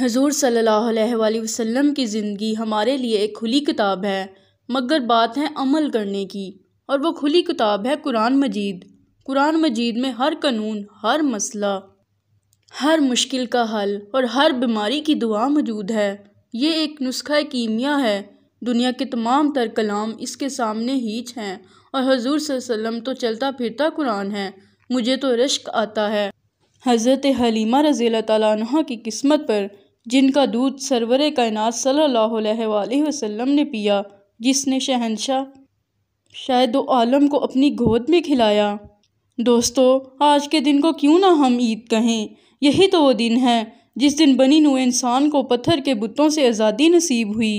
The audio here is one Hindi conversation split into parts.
हजूर सल्ला वसम की ज़िंदगी हमारे लिए एक खुली किताब है मगर बात है अमल करने की और वह खुली किताब है कुरान मजीद कुरान मजीद में हर कानून हर मसला हर मुश्किल का हल और हर बीमारी की दुआ मौजूद है ये एक नुस्खा कीमिया है दुनिया के तमाम तर कलाम इसके सामने हीच हैं और हजूर सल्लम तो चलता फिरता कुरान है मुझे तो रश्क आता है हज़रत हलीमा रज़ी तह की किस्मत पर जिनका दूध सरवर कायनात सल्लल्लाहु अलैहि ने पिया जिसने शहनशाह शायद आलम को अपनी गोद में खिलाया दोस्तों आज के दिन को क्यों ना हम ईद कहें यही तो वो दिन है जिस दिन बनी नुए इंसान को पत्थर के बुतों से आज़ादी नसीब हुई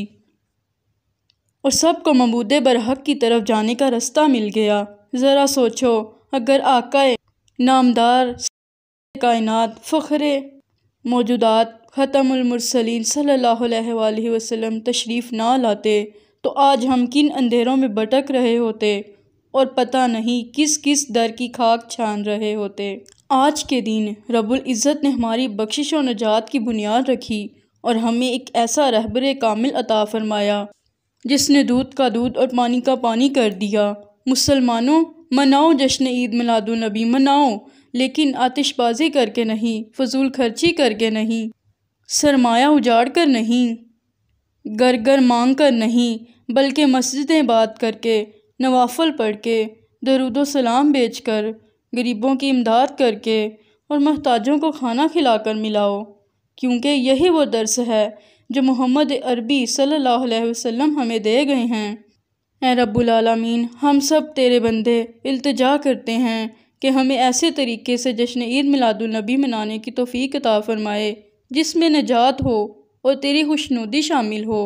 और सबको ममूद बरहक की तरफ जाने का रास्ता मिल गया ज़रा सोचो अगर आकाए नामदार कायनात फ़खरे मौजूदा ख़तमुलमरसलिन सल्ला अलैहि तशरीफ़ ना लाते तो आज हम किन अंधेरों में भटक रहे होते और पता नहीं किस किस दर की खाक छान रहे होते आज के दिन रबुल इज़्ज़त ने हमारी बख्शिश और नजात की बुनियाद रखी और हमें एक ऐसा रहबर कामिल अता फरमाया जिसने दूध का दूध और पानी का पानी कर दिया मुसलमानों मनाओ जश्न ईद मिलादुलनबी मनाओ लेकिन आतिशबाजी करके नहीं फजूल खर्ची करके नहीं सरमाया उजाड़ कर नहीं घर घर मांग कर नहीं बल्कि मस्जिदें बात करके नवाफल पढ़ के दरुद सलाम बेच कर गरीबों की इमदाद करके और महताजों को खाना खिलाकर मिलाओ क्योंकि यही वो दर्स है जो मोहम्मद अरबी सल्लल्लाहु अलैहि वसल्लम हमें दे गए हैं ए रबालमीन हम सब तेरे बंदे अल्तजा करते हैं कि हमें ऐसे तरीके से जश्न ईद मिलादुलनबी मनाने की तोफ़ी कता फ़रमाए जिसमें निजात हो और तेरी खुशनुदी शामिल हो